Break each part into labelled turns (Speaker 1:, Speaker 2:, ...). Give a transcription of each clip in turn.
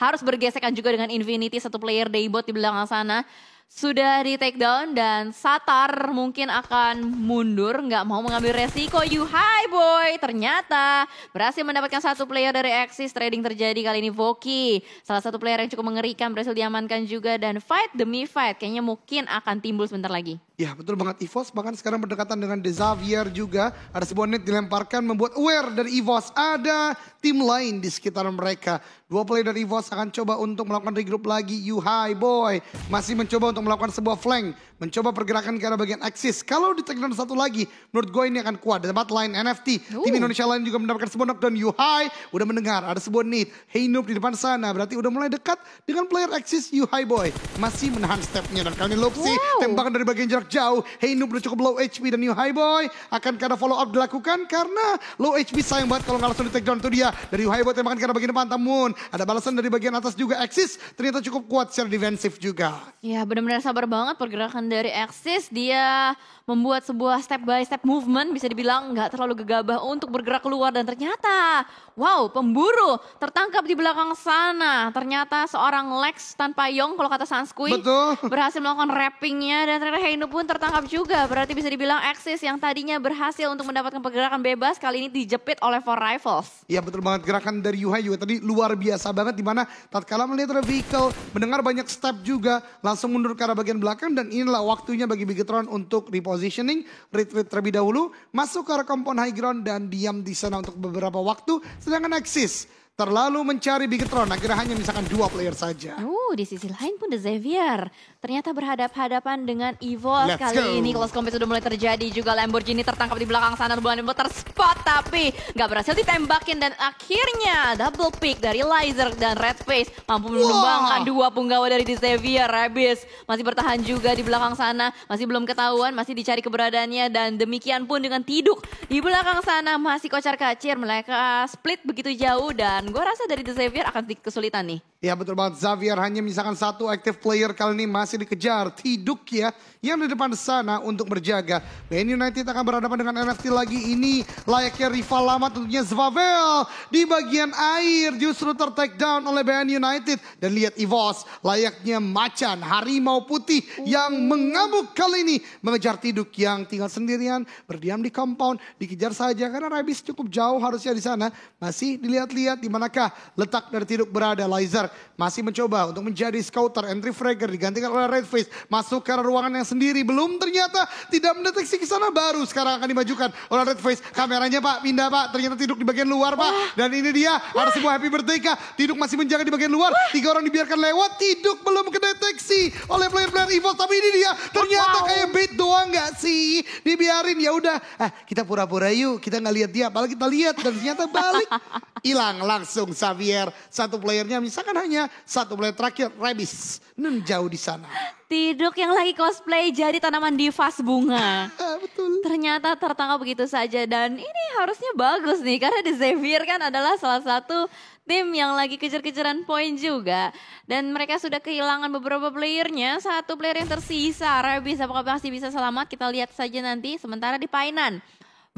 Speaker 1: harus bergesekan juga dengan Infinity satu player daybot di belakang sana sudah di take down dan Satar mungkin akan mundur nggak mau mengambil resiko you high boy ternyata berhasil mendapatkan satu player dari Axis trading terjadi kali ini Voki salah satu player yang cukup mengerikan berhasil diamankan juga dan fight demi fight kayaknya mungkin akan timbul sebentar lagi
Speaker 2: Ya betul banget Evos bahkan sekarang berdekatan dengan Desavier juga. Ada sebuah net dilemparkan membuat aware dari Evos. Ada tim lain di sekitar mereka. Dua player dari Evos akan coba untuk melakukan regroup lagi. You high boy masih mencoba untuk untuk melakukan sebuah flank. Mencoba pergerakan ke arah bagian axis. Kalau di takedown satu lagi, menurut gue ini akan kuat. Dapat lain NFT. Ooh. Tim Indonesia lain juga mendapatkan sebuah knockdown. Yuhai udah mendengar ada sebuah need. Hey Noob di depan sana. Berarti udah mulai dekat dengan player axis Yuhai Boy. Masih menahan stepnya. Dan kali ini wow. tembakan dari bagian jarak jauh. Hey Noob udah cukup low HP dan Yuhai Boy akan karena follow up dilakukan karena low HP sayang banget kalau nggak langsung di takedown itu dia. Dari Yuhai Boy tembakan ke arah bagian depan. Namun ada balasan dari bagian atas juga axis ternyata cukup kuat secara defensif juga.
Speaker 1: Ya benar-benar benar-benar sabar banget pergerakan dari Axis. Dia membuat sebuah step by step movement bisa dibilang nggak terlalu gegabah untuk bergerak keluar dan ternyata wow pemburu tertangkap di belakang sana. Ternyata seorang Lex tanpa Yong kalau kata Sanskui Betul. berhasil melakukan wrappingnya dan ternyata Heino pun tertangkap juga. Berarti bisa dibilang Axis yang tadinya berhasil untuk mendapatkan pergerakan bebas kali ini dijepit oleh Four Rifles.
Speaker 2: Iya betul banget gerakan dari Yuhai juga tadi luar biasa banget dimana tatkala melihat vehicle mendengar banyak step juga langsung mundur perkara bagian belakang dan inilah waktunya bagi Bigetron untuk repositioning, retreat terlebih dahulu, masuk ke kompon high ground dan diam di sana untuk beberapa waktu. Sedangkan Axis terlalu mencari Bigetron, akhirnya hanya misalkan dua player saja. Oh, di sisi lain pun The Xavier ternyata berhadap-hadapan
Speaker 1: dengan Evo Let's kali go. ini. Close combat sudah mulai terjadi juga Lamborghini tertangkap di belakang sana bulan bulan terspot tapi nggak berhasil ditembakin dan akhirnya double pick dari Lizer dan Red Face mampu menumbangkan dua punggawa dari Xavier Rabis masih bertahan juga di belakang sana masih belum ketahuan masih dicari keberadaannya dan demikian pun dengan Tiduk di belakang sana masih kocar kacir mereka split begitu jauh dan gue rasa dari Xavier akan
Speaker 2: kesulitan nih. Ya betul banget, Xavier hanya misalkan satu active player kali ini masih dikejar. Tiduk ya yang di depan sana untuk berjaga. Man United akan berhadapan dengan NFT lagi. Ini layaknya rival lama tentunya Zvavel. Di bagian air justru ter down oleh Man United. Dan lihat Ivos, layaknya macan harimau putih yang oh. mengamuk kali ini. Mengejar Tiduk yang tinggal sendirian, berdiam di compound, dikejar saja. Karena Rabis cukup jauh harusnya di sana. Masih dilihat-lihat di manakah letak dari Tiduk berada. Lizer masih mencoba untuk menjadi scouter. Entry Frager digantikan oleh red face Masuk ke ruangan yang sendiri. Belum ternyata tidak mendeteksi ke sana baru. Sekarang akan dimajukan oleh red face Kameranya Pak pindah Pak. Ternyata tidur di bagian luar Pak. Dan ini dia. Wah. Ada sebuah happy birthday Kak. tidur masih menjaga di bagian luar. Tiga orang dibiarkan lewat. tidur belum kedeteksi oleh player-player evil Tapi ini dia. Ternyata wow. kayak bait doang gak sih? Dibiarin ya udah. eh, kita pura-pura yuk. Kita nggak lihat dia. Apalagi kita lihat. Dan ternyata balik. Hilang langsung Xavier. Satu playernya misalkan sederhananya satu bulan terakhir rabies nun jauh di sana.
Speaker 1: Tiduk yang lagi cosplay jadi tanaman di vas bunga. Ah, betul. Ternyata tertangkap begitu saja dan ini harusnya bagus nih karena The Xavier kan adalah salah satu tim yang lagi kejar-kejaran poin juga dan mereka sudah kehilangan beberapa playernya satu player yang tersisa Rebis apakah masih bisa selamat kita lihat saja nanti sementara di Painan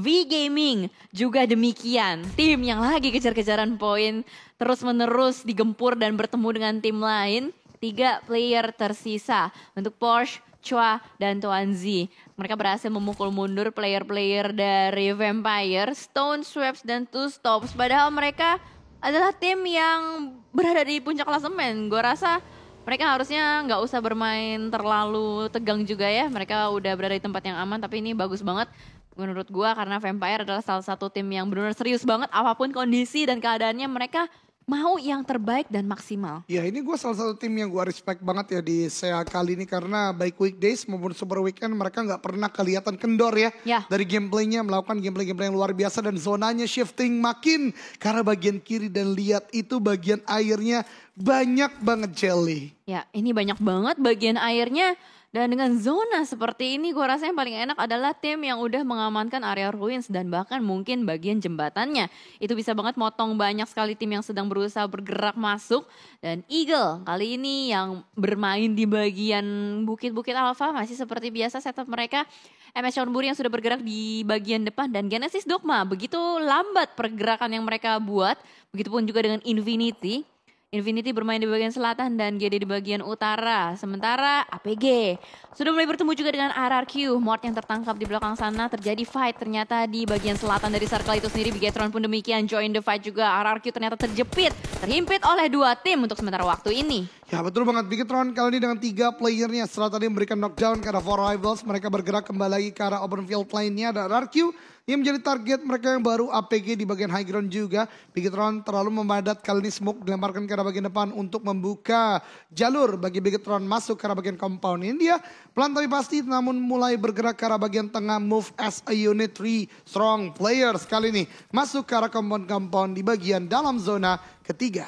Speaker 1: V Gaming juga demikian. Tim yang lagi kejar-kejaran poin terus-menerus digempur dan bertemu dengan tim lain. Tiga player tersisa untuk Porsche, Chua, dan Tuan Z. Mereka berhasil memukul mundur player-player dari Vampire, Stone, Swaps, dan Two Stops. Padahal mereka adalah tim yang berada di puncak klasemen. Gue rasa mereka harusnya nggak usah bermain terlalu tegang juga ya. Mereka udah berada di tempat yang aman, tapi ini bagus banget menurut gue karena Vampire adalah salah satu tim yang benar benar serius banget apapun kondisi dan keadaannya mereka mau yang terbaik
Speaker 2: dan maksimal. Ya ini gue salah satu tim yang gue respect banget ya di SEA kali ini karena baik weekdays maupun super weekend mereka nggak pernah kelihatan kendor ya, ya. dari gameplaynya melakukan gameplay-gameplay yang luar biasa dan zonanya shifting makin karena bagian kiri dan lihat itu bagian airnya banyak banget jelly.
Speaker 1: Ya ini banyak banget bagian airnya dan dengan zona seperti ini gue rasa yang paling enak adalah tim yang udah mengamankan area ruins dan bahkan mungkin bagian jembatannya. Itu bisa banget motong banyak sekali tim yang sedang berusaha bergerak masuk. Dan Eagle kali ini yang bermain di bagian bukit-bukit alpha masih seperti biasa setup mereka. MS Chonburi yang sudah bergerak di bagian depan dan Genesis Dogma begitu lambat pergerakan yang mereka buat. Begitupun juga dengan Infinity Infinity bermain di bagian selatan dan GD di bagian utara. Sementara APG sudah mulai bertemu juga dengan RRQ. Mort yang tertangkap di belakang sana terjadi fight ternyata di bagian selatan dari circle itu sendiri. Bigetron pun demikian join the fight juga. RRQ ternyata terjepit, terhimpit oleh dua tim untuk sementara waktu ini.
Speaker 2: Ya betul banget Bigetron kali ini dengan tiga playernya setelah tadi memberikan knockdown ke arah Four Rivals. Mereka bergerak kembali lagi ke arah open field lainnya ada RRQ yang menjadi target mereka yang baru APG di bagian high ground juga. Bigetron terlalu memadat kali ini smoke dilemparkan ke arah bagian depan untuk membuka jalur bagi Bigetron masuk ke arah bagian compound. Ini dia pelan tapi pasti namun mulai bergerak ke arah bagian tengah move as a unit three strong players kali ini. Masuk ke arah compound-compound di bagian dalam zona ketiga.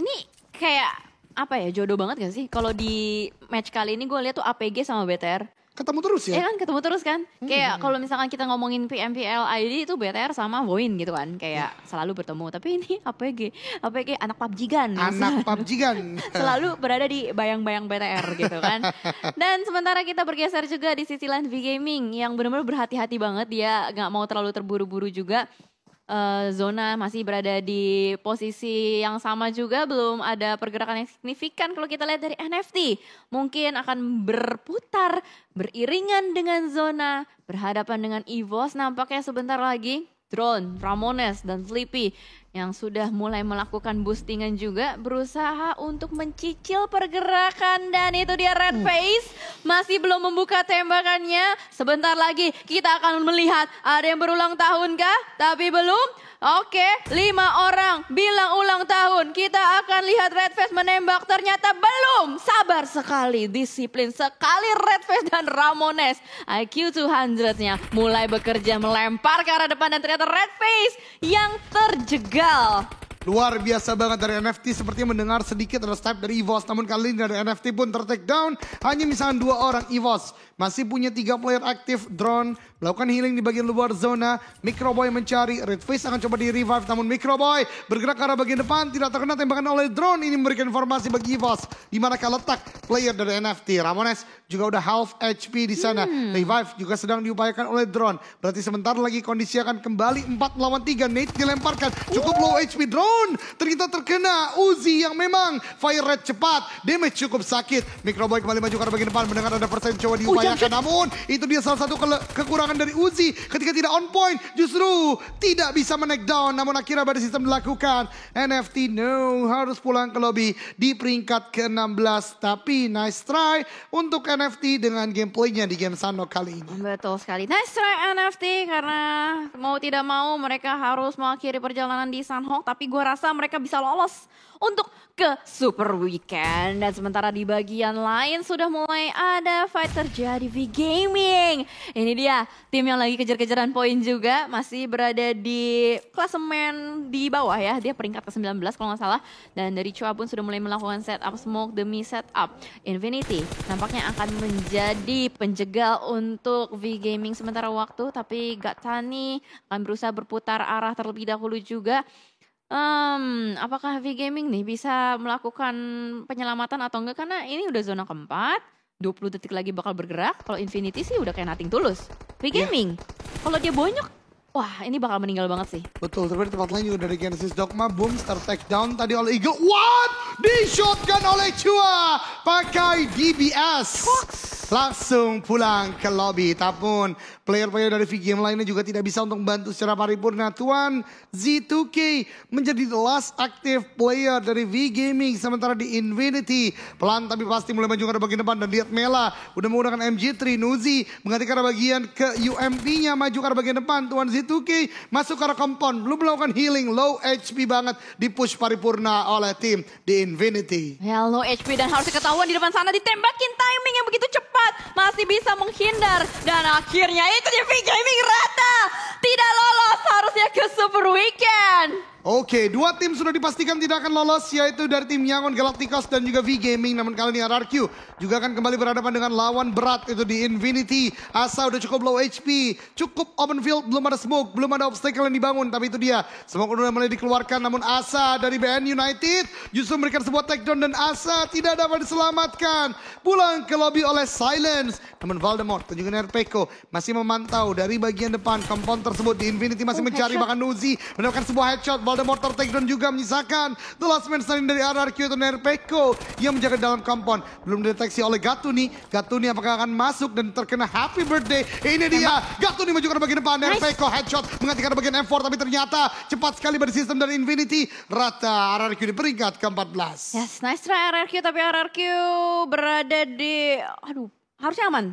Speaker 1: Ini kayak apa ya jodoh banget gak sih kalau di match kali ini gue lihat tuh APG sama BTR ketemu terus ya? Iya kan ketemu terus kan. Hmm. Kayak kalau misalkan kita ngomongin PMPL ID itu BTR sama Boin gitu kan. Kayak hmm. selalu bertemu. Tapi ini APG, APG anak pubg kan Anak pubg kan selalu berada di bayang-bayang BTR gitu kan. Dan sementara kita bergeser juga di sisi lain V Gaming yang benar-benar berhati-hati banget dia nggak mau terlalu terburu-buru juga uh, zona masih berada di posisi yang sama juga belum ada pergerakan yang signifikan kalau kita lihat dari NFT mungkin akan berputar beriringan dengan zona berhadapan dengan EVOS nampaknya sebentar lagi Drone, Ramones, dan Sleepy yang sudah mulai melakukan boostingan juga berusaha untuk mencicil pergerakan dan itu dia Red hmm. Face masih belum membuka tembakannya. Sebentar lagi kita akan melihat ada yang berulang tahun kah? Tapi belum. Oke, lima orang bilang ulang tahun. Kita akan lihat Red Face menembak. Ternyata belum. Sabar sekali, disiplin sekali Red Face dan Ramones. IQ 200-nya mulai bekerja melempar ke arah depan dan ternyata Red Face yang
Speaker 2: terjegal. Luar biasa banget dari NFT sepertinya mendengar sedikit ada step dari EVOS. Namun kali ini dari NFT pun tertake down. Hanya misalnya dua orang EVOS. Masih punya tiga player aktif. Drone melakukan healing di bagian luar zona. Microboy mencari. Red Fist akan coba di revive. Namun Microboy bergerak ke arah bagian depan. Tidak terkena tembakan oleh drone. Ini memberikan informasi bagi EVOS. Di kalau letak player dari NFT. Ramones juga udah half HP di sana. Hmm. Revive juga sedang diupayakan oleh drone. Berarti sebentar lagi kondisi akan kembali 4 melawan 3. Nate dilemparkan. Cukup low HP drone. Namun ternyata terkena Uzi yang memang fire rate cepat. Damage cukup sakit. Microboy kembali maju karena bagian depan mendengar ada persen coba diupayakan. Namun itu dia salah satu kekurangan dari Uzi ketika tidak on point. Justru tidak bisa menek down. Namun akhirnya pada sistem dilakukan. NFT no harus pulang ke lobby di peringkat ke-16. Tapi nice try untuk NFT dengan gameplaynya di game Sano kali ini. Betul sekali.
Speaker 1: Nice try NFT karena mau tidak mau mereka harus mengakhiri perjalanan di Sanhok. Tapi gue merasa mereka bisa lolos untuk ke Super Weekend. Dan sementara di bagian lain sudah mulai ada fight terjadi V Gaming. Ini dia tim yang lagi kejar-kejaran poin juga. Masih berada di klasemen di bawah ya. Dia peringkat ke-19 kalau nggak salah. Dan dari Chua pun sudah mulai melakukan setup smoke demi setup. Infinity nampaknya akan menjadi penjegal untuk V Gaming sementara waktu. Tapi Gatani akan berusaha berputar arah terlebih dahulu juga. Um, apakah V Gaming nih bisa melakukan penyelamatan atau enggak? Karena ini udah zona keempat, 20 detik lagi bakal bergerak. Kalau Infinity sih udah kayak nating tulus. V iya. Gaming, yeah. kalau dia bonyok
Speaker 2: Wah, ini bakal meninggal banget sih. Betul, tapi di tempat lain juga dari Genesis Dogma. Boom take takedown tadi oleh Eagle. What? Di shotgun oleh Chua. Pakai DBS. Langsung pulang ke lobby. Tapi player-player dari VGM lainnya juga tidak bisa untuk membantu secara paripurna. Tuan Z2K menjadi the last active player dari VGaming. Sementara di Infinity, pelan tapi pasti mulai maju ke bagian depan. Dan lihat Mela udah menggunakan MG3. Nuzi menggantikan bagian ke UMP-nya maju ke bagian depan. Tuan Z 2 2K masuk ke kompon. belum melakukan healing. Low HP banget. Di push paripurna oleh tim di Infinity. Ya low HP dan harus
Speaker 1: ketahuan di depan sana. Ditembakin timing yang begitu cepat. Masih bisa menghindar. Dan akhirnya itu dia Gaming rata. Tidak lolos harusnya ke
Speaker 2: Super Weekend. Oke, dua tim sudah dipastikan tidak akan lolos yaitu dari tim Yangon Galacticos dan juga V Gaming. Namun kali ini RRQ juga akan kembali berhadapan dengan lawan berat itu di Infinity. Asa udah cukup low HP, cukup open field, belum ada smoke, belum ada obstacle yang dibangun. Tapi itu dia, smoke udah mulai dikeluarkan. Namun Asa dari BN United justru memberikan sebuah takedown dan Asa tidak dapat diselamatkan. Pulang ke lobby oleh Silence. Namun Valdemort dan juga Nerpeko masih memantau dari bagian depan kompon tersebut di Infinity masih oh, mencari headshot. bahkan Nuzi mendapatkan sebuah headshot ada mortar takedown juga menyisakan The Last Man Standing dari RRQ itu Nerpeko yang menjaga dalam kompon. Belum dideteksi oleh Gatuni. Gatuni apakah akan masuk dan terkena happy birthday. Ini dia. Gatuni maju ke bagian depan. Nerpeko headshot menghentikan bagian M4 tapi ternyata cepat sekali sistem dari Infinity. Rata RRQ di peringkat ke-14. Yes,
Speaker 1: nice try RRQ tapi RRQ berada di... Aduh, harusnya aman.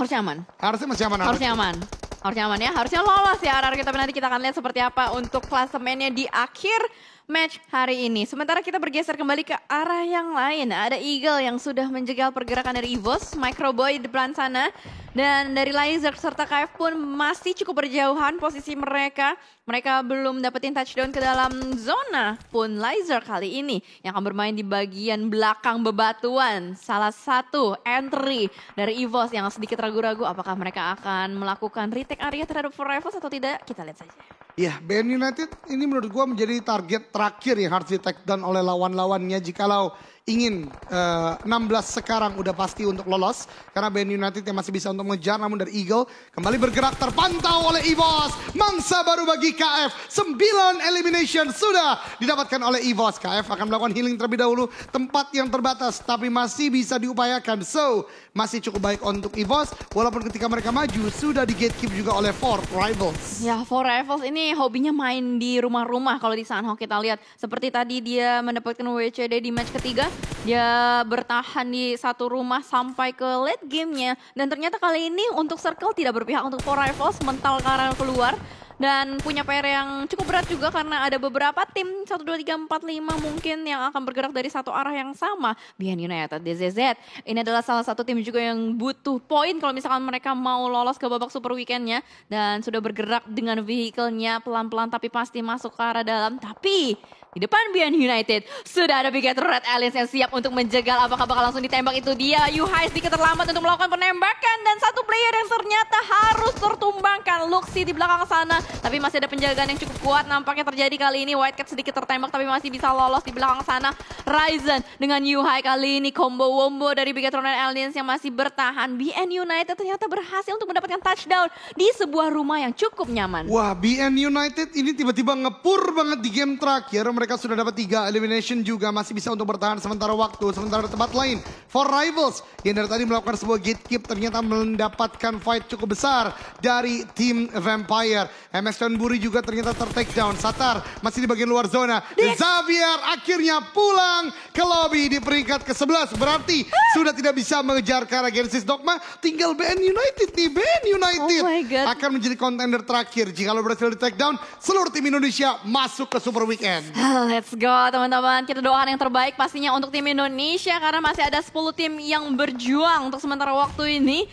Speaker 1: Harusnya aman. Harusnya masih aman. Harusnya aman harusnya nyaman ya, harusnya lolos ya RR kita. Nanti kita akan lihat seperti apa untuk klasemennya di akhir match hari ini. Sementara kita bergeser kembali ke arah yang lain. Ada Eagle yang sudah menjegal pergerakan dari Evos, Microboy di depan sana. Dan dari Lizer serta KF pun masih cukup berjauhan posisi mereka. Mereka belum dapetin touchdown ke dalam zona pun Lizer kali ini. Yang akan bermain di bagian belakang bebatuan. Salah satu entry dari Evos yang sedikit ragu-ragu apakah mereka akan melakukan retake area terhadap Forever atau tidak. Kita lihat
Speaker 2: saja. Ya, Band United ini menurut gue menjadi target terakhir yang harus di take down oleh lawan-lawannya jikalau ingin uh, eh, 16 sekarang udah pasti untuk lolos karena Band United yang masih bisa untuk mengejar namun dari Eagle kembali bergerak terpantau oleh Evos mangsa baru bagi KF 9 elimination sudah didapatkan oleh Evos KF akan melakukan healing terlebih dahulu tempat yang terbatas tapi masih bisa diupayakan so masih cukup baik untuk Evos walaupun ketika mereka maju sudah di gatekeep juga oleh Four Rivals
Speaker 1: ya Four Rivals ini hobinya main di rumah-rumah kalau di Sanho kita lihat seperti tadi dia mendapatkan WCD di match ketiga dia bertahan di satu rumah sampai ke late gamenya. Dan ternyata kali ini untuk Circle tidak berpihak untuk Four Rivals. Mental karena keluar. Dan punya PR yang cukup berat juga karena ada beberapa tim 1, 2, 3, 4, 5 mungkin yang akan bergerak dari satu arah yang sama. Bihan United, DZZ. Ini adalah salah satu tim juga yang butuh poin kalau misalkan mereka mau lolos ke babak super weekendnya. Dan sudah bergerak dengan vehicle-nya pelan-pelan tapi pasti masuk ke arah dalam. Tapi di depan BN United sudah ada Big Red Alliance yang siap untuk menjegal apakah bakal langsung ditembak itu dia. Yu Hai sedikit terlambat untuk melakukan penembakan dan satu player yang ternyata harus tertumbangkan. Luxi di belakang sana tapi masih ada penjagaan yang cukup kuat nampaknya terjadi kali ini. White Cat sedikit tertembak tapi masih bisa lolos di belakang sana. Ryzen dengan Yu Hai kali ini combo wombo dari Big Red Alliance yang masih bertahan. BN United ternyata berhasil untuk mendapatkan touchdown di sebuah rumah yang cukup nyaman. Wah
Speaker 2: BN United ini tiba-tiba ngepur banget di game terakhir mereka sudah dapat tiga elimination juga masih bisa untuk bertahan sementara waktu. Sementara tempat lain for rivals yang dari tadi melakukan sebuah gatekeep ternyata mendapatkan fight cukup besar dari tim Vampire. MS Buri juga ternyata tertake down. Satar masih di bagian luar zona. Dan Xavier akhirnya pulang ke lobby di peringkat ke-11 berarti ah. sudah tidak bisa mengejar karena Genesis Dogma. Tinggal BN United nih. BN United oh akan menjadi kontender terakhir jika lo berhasil di take down seluruh tim Indonesia masuk ke Super Weekend.
Speaker 1: Ah, let's go teman-teman. Kita doakan yang terbaik pastinya untuk tim Indonesia karena masih ada 10 10 tim yang berjuang untuk sementara waktu ini.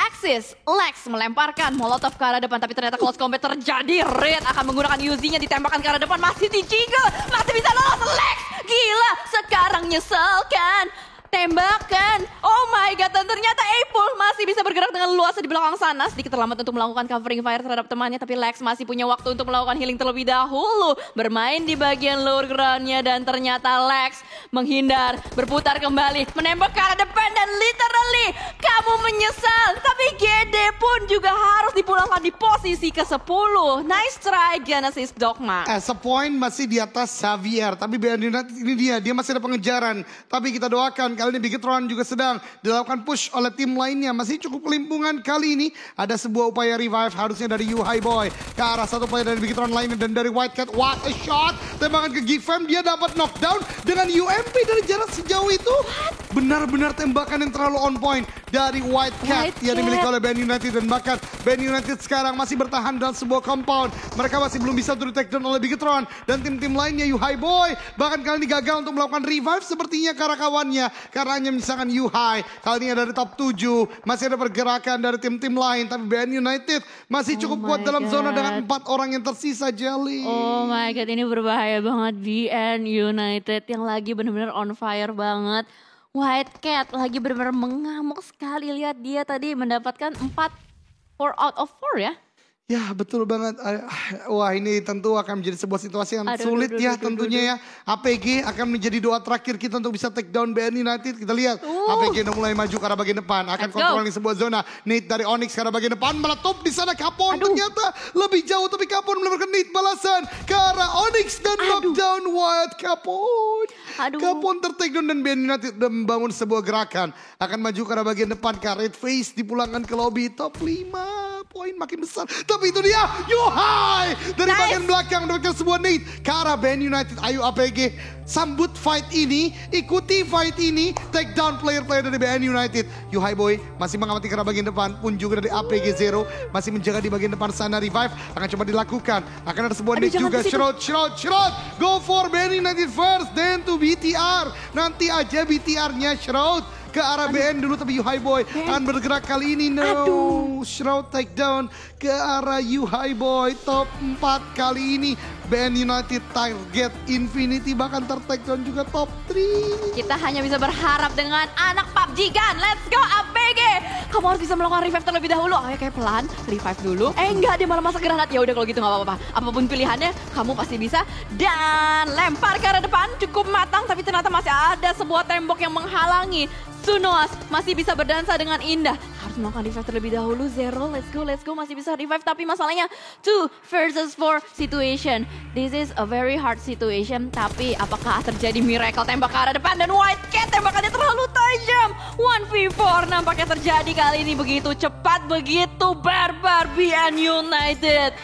Speaker 1: Axis, Lex melemparkan Molotov ke arah depan tapi ternyata close combat terjadi. Red akan menggunakan Yuzi-nya ditembakkan ke arah depan masih dicinggel, masih bisa lolos Lex. Gila, sekarang nyesel kan? tembakan. Oh my god, dan ternyata April masih bisa bergerak dengan luas di belakang sana. Sedikit terlambat untuk melakukan covering fire terhadap temannya, tapi Lex masih punya waktu untuk melakukan healing terlebih dahulu. Bermain di bagian lower groundnya dan ternyata Lex menghindar, berputar kembali, menembak ke arah depan dan literally kamu menyesal. Tapi GD pun juga harus dipulangkan di posisi ke-10. Nice try Genesis Dogma.
Speaker 2: As a point masih di atas Xavier, tapi Bandit ini dia, dia masih ada pengejaran. Tapi kita doakan Kali ini Bigetron juga sedang dilakukan push oleh tim lainnya. Masih cukup kelimpungan kali ini. Ada sebuah upaya revive harusnya dari High Boy. Ke arah satu upaya dari Bigetron lainnya dan dari White Cat. What a shot. Tembakan ke Gifem. Dia dapat knockdown dengan UMP dari jarak sejauh itu. Benar-benar tembakan yang terlalu on point dari White Cat White yang dimiliki oleh Ben United. Dan bahkan Ben United sekarang masih bertahan dalam sebuah compound. Mereka masih belum bisa turut take down oleh Bigetron. Dan tim-tim lainnya High Boy. Bahkan kali ini gagal untuk melakukan revive sepertinya karena kawannya. Karena misalkan High kali ini ada di top 7, masih ada pergerakan dari tim-tim lain tapi BN United masih oh cukup oh kuat dalam god. zona dengan empat orang yang tersisa Jelly. Oh
Speaker 1: my god, ini berbahaya banget BN United yang lagi benar-benar on fire banget. White Cat lagi benar-benar mengamuk sekali lihat dia tadi mendapatkan empat four out of four ya.
Speaker 2: Ya betul banget. Ah, wah ini tentu akan menjadi sebuah situasi yang aduh, sulit aduh, ya aduh, tentunya aduh, ya. APG akan menjadi doa terakhir kita untuk bisa take down BNI nanti. Kita lihat uh. APG udah mulai maju ke arah bagian depan. Akan kontrol kontroling sebuah zona. Nate dari Onyx ke arah bagian depan meletup di sana Kapon aduh. ternyata lebih jauh tapi Kapon menemukan Nate balasan ke arah Onyx dan aduh. lockdown Wyatt Kapon. Aduh. Kapon tertake down dan BNI nanti membangun sebuah gerakan. Akan maju ke arah bagian depan. Karet Face dipulangkan ke lobby top 5 poin makin besar. Tapi itu dia, You High dari nice. bagian belakang mendapatkan sebuah need ke arah United. Ayo APG, sambut fight ini, ikuti fight ini, take down player-player dari BN United. You High Boy masih mengamati ke arah bagian depan, pun juga dari APG Zero masih menjaga di bagian depan sana. Revive akan coba dilakukan, akan ada sebuah need juga. Shroud, Shroud, Shroud, go for BN United first, then to BTR. Nanti aja BTR-nya Shroud ke arah Aduh. BN dulu tapi Yuhai Boy akan bergerak kali ini no. Aduh. Shroud take down ke arah Yuhai Boy top 4 kali ini BN United target Infinity bahkan ter juga top 3. Kita hanya bisa berharap dengan anak jigan. Let's go APG.
Speaker 1: Kamu harus bisa melakukan revive terlebih dahulu. Ayo kayak pelan, revive dulu. Eh enggak, dia malah masak granat. Ya udah kalau gitu nggak apa-apa. Apapun pilihannya, kamu pasti bisa. Dan lempar ke arah depan cukup matang tapi ternyata masih ada sebuah tembok yang menghalangi. Sunoas masih bisa berdansa dengan indah harus melakukan revive terlebih dahulu. Zero, let's go, let's go. Masih bisa revive tapi masalahnya two versus four situation. This is a very hard situation. Tapi apakah terjadi miracle tembak ke arah depan dan White Cat tembakannya terlalu tajam. one v 4 nampaknya terjadi kali ini begitu cepat, begitu barbar Bian United.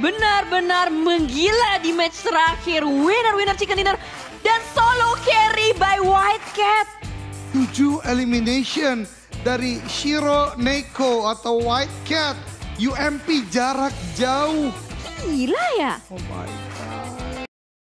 Speaker 1: Benar-benar menggila di match terakhir. Winner-winner chicken dinner dan solo
Speaker 2: carry by White Cat. tujuh elimination dari Shiro Neko atau White Cat. UMP jarak jauh. Gila ya? Oh my